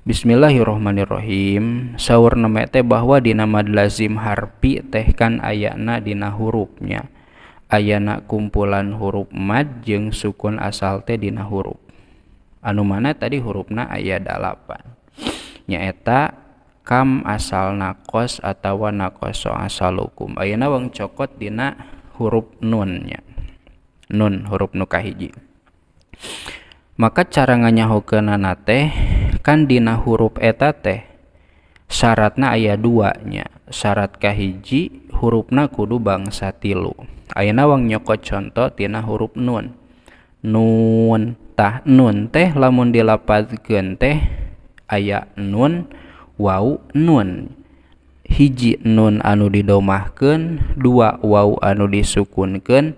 Bismillahirohmanirohim sauur nemte bahwadinanamad lazim Harpi tehkan ayana dina hurufnya ayana kumpulan huruf Ma jeung sukun asalte dina huruf anlumana tadi huruf na ayahpan nyaeta kam asal nakos atautawa na koong asal hukum Ayna wong cokot dina huruf nunnya Nun huruf nukah hiji maka cara nganyaho ke na na tehnya kan dina huruf eta teh syaratna ayah duanya syarat kahiji hurufna kudu bangsa tilu Ayeuna wang nyokot contoh tina huruf nun nun tah nun teh lamun dilapat genteh aya nun wau nun hiji nun anu didomahkeun dua wau anu disukunkan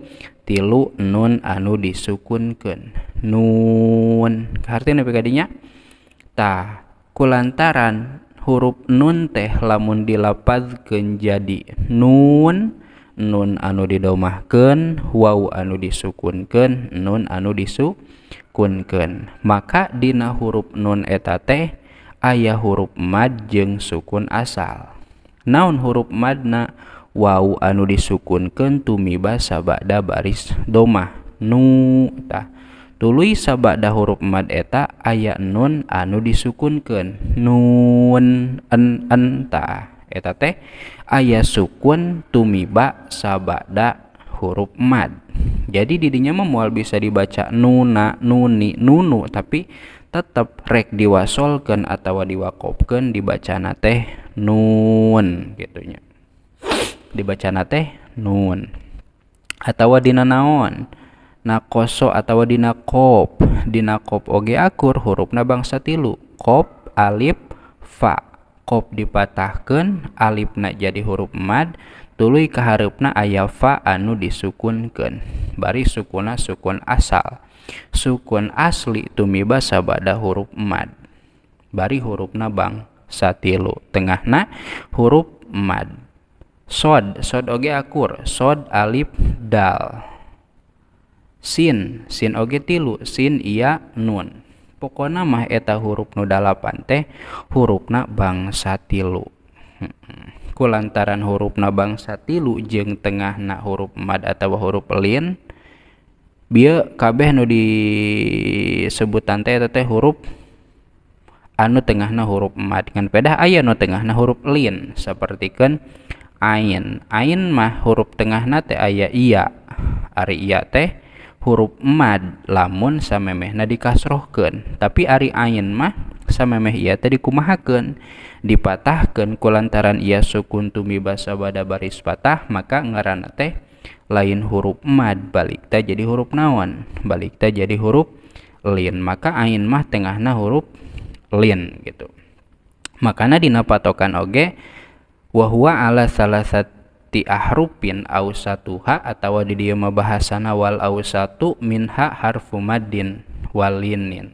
tilu nun anu disukunkan nun artinya apa Kulantaran huruf nun teh lamun dilaapa menjadi nun nun anu didomahken Wow anu disukunken nun anu disu kunken maka dina huruf nun eta teh ayaah huruf majeng sukun asal naun huruf madna wa anu disukun ken tumi basabakda baris domah nu ta tului sabada huruf mad eta aya nun anu disukunkan nun en enta eta teh aya sukun tumiba sabada huruf mad jadi didinya memual bisa dibaca nuna nuni nunu tapi tetap rek diwasolkan atau diwakopkan dibaca teh nun gitunya dibaca teh nun atau di naon nakoso atau dinakop dinakop oge akur hurufna bangsa tilu kop alif fa kop dipatahkan alifna jadi huruf mad Tului kaharupna ayah fa anu disukunkan bari sukuna sukun asal sukun asli tumiba sabada huruf mad bari hurufna bangsa tilu tengahna huruf mad sod sod oge akur sod alif dal sin sin oge tilu sin iya nun pokona mah eta huruf nu dalapan teh hurufna bangsa tilu hmm. kulantaran huruf bangsa tilu jeng tengah na huruf mad atau huruf lin biar kabeh nu disebutan teh teh huruf anu tengah na huruf mad dengan pedah aya nu tengah na huruf lin seperti kan ain ain mah huruf tengah na teh aya iya ari iya teh huruf mad lamun samemehna dikasrohkan tapi Ari Ain mah samemeh ia tadi kumahaken dipatahkan kulantaran ia sukun tumi basa bada baris patah maka ngarana teh lain huruf mad balik ta jadi huruf naon balik ta jadi huruf lin maka ain mah tengahna huruf lin gitu makana dina patokan oge wahwa ala salah satu ti ahrupin ausatuha atau di dieu mah bahasana wal ausatu minha harfu madin walinin.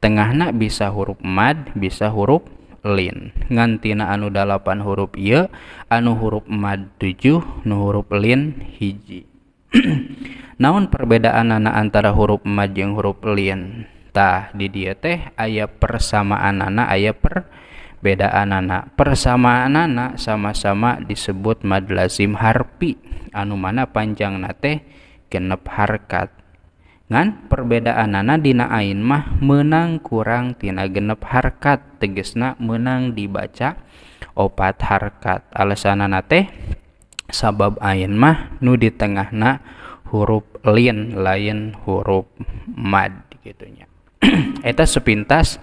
Tengahna bisa huruf mad, bisa huruf lin. Ngantina anu dalapan huruf ieu, anu huruf mad tujuh, nu huruf lin hiji. Namun perbedaan anak antara huruf mad yang huruf lin. Tah di dia teh aya persamaan anak aya per Perbedaan anak persamaan anak sama-sama disebut mad lazim harpi anu mana panjang nate genep harkat ngan perbedaan anak dina ain mah menang kurang tina genep harkat tegesna menang dibaca opat harkat alasan nate sabab ain mah nu di tengahna huruf lin lain huruf mad gitunya eta sepintas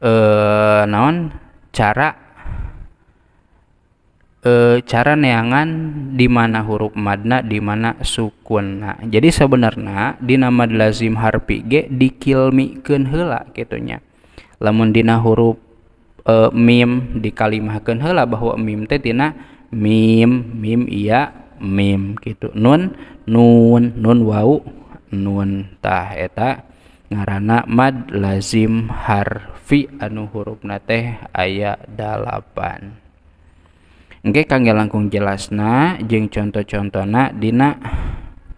eh naon cara e, cara neangan di mana huruf madna di mana sukun nah, jadi sebenarnya di nama lazim harfi ge dikilmikeun heula kitunya lamun dina huruf e, mim dikalimahkeun heula bahwa mim teh tina mim mim iya mim gitu nun nun nun wau nun tah eta ngarana mad lazim harfi anu hurufna teh aya dalapan Oke kangge langkung jelasna jeung contoh-contohna dina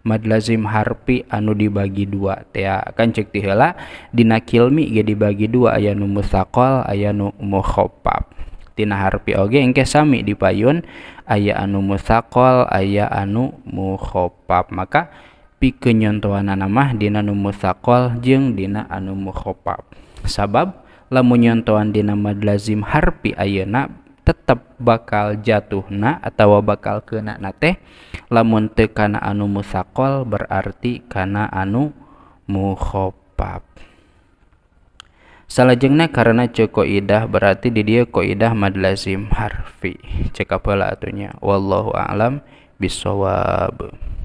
mad lazim harfi anu dibagi dua teh kan cek ti heula dina kilmi ge dibagi dua aya nu mustaqal aya nu mukhaffaf tina harfi oge engke sami dipayun aya anu mustaqal aya anu mukhaffaf maka pikenyontoan mah dina sakol jeng dina anu mukhofaf sabab lamun nyontoan dina madlazim lazim harpi ayeuna tetap bakal jatuhna atau bakal kena na teh lamun teu kana anu musakol berarti kana anu mukhofaf salahjengna karena ceko idah berarti di dia ko mad lazim harfi cekapela atunya wallahu a'lam bisawab